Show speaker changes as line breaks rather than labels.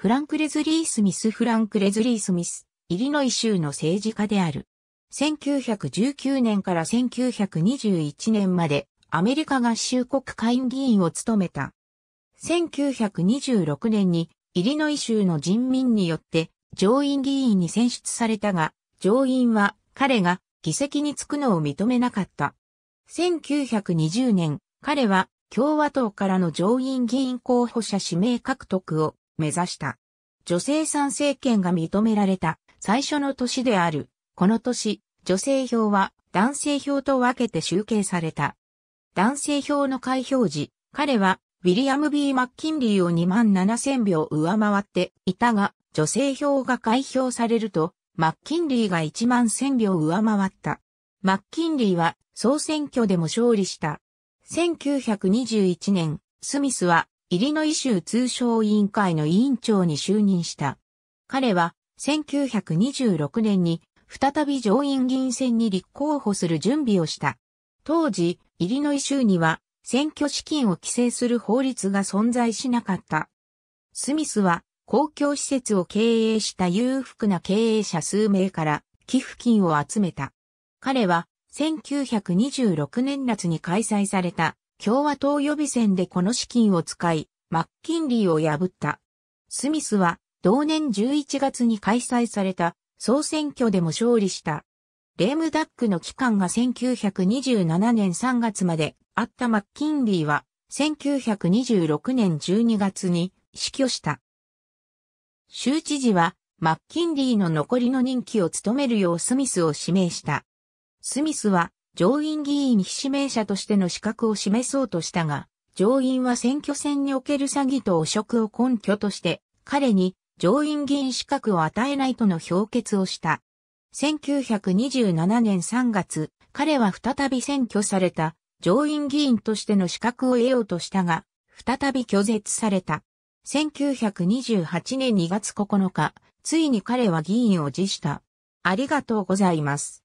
フランク・レズリー・スミス・フランク・レズリー・スミス、イリノイ州の政治家である。1919年から1921年までアメリカ合衆国会議員を務めた。1926年にイリノイ州の人民によって上院議員に選出されたが、上院は彼が議席に着くのを認めなかった。1920年、彼は共和党からの上院議員候補者指名獲得を目指した。女性参政権が認められた最初の年である。この年、女性票は男性票と分けて集計された。男性票の開票時、彼はウィリアム・ B・ マッキンリーを2万7000票上回っていたが、女性票が開票されると、マッキンリーが1万1000票上回った。マッキンリーは総選挙でも勝利した。1921年、スミスはイリノイ州通商委員会の委員長に就任した。彼は、1926年に、再び上院議員選に立候補する準備をした。当時、イリノイ州には、選挙資金を規制する法律が存在しなかった。スミスは、公共施設を経営した裕福な経営者数名から寄付金を集めた。彼は1926年夏に開催された共和党予備選でこの資金を使い、マッキンリーを破った。スミスは同年11月に開催された総選挙でも勝利した。レームダックの期間が1927年3月まであったマッキンリーは1926年12月に死去した。州知事はマッキンリーの残りの任期を務めるようスミスを指名した。スミスは上院議員非指名者としての資格を示そうとしたが、上院は選挙戦における詐欺と汚職を根拠として、彼に上院議員資格を与えないとの評決をした。1927年3月、彼は再び選挙された上院議員としての資格を得ようとしたが、再び拒絶された。1928年2月9日、ついに彼は議員を辞した。ありがとうございます。